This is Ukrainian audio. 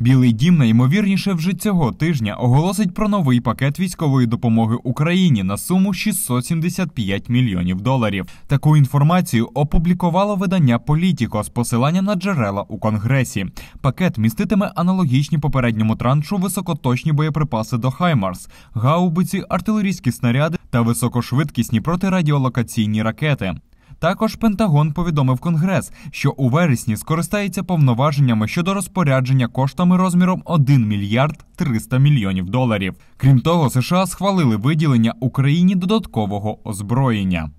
Білий дім наймовірніше вже цього тижня оголосить про новий пакет військової допомоги Україні на суму 675 мільйонів доларів. Таку інформацію опублікувало видання Політіко з посилання на джерела у конгресі. Пакет міститиме аналогічні попередньому траншу високоточні боєприпаси до Хаймарс, гаубиці, артилерійські снаряди та високошвидкісні протирадіолокаційні ракети. Також Пентагон повідомив Конгрес, що у вересні скористається повноваженнями щодо розпорядження коштами розміром 1 мільярд 300 мільйонів доларів. Крім того, США схвалили виділення Україні додаткового озброєння.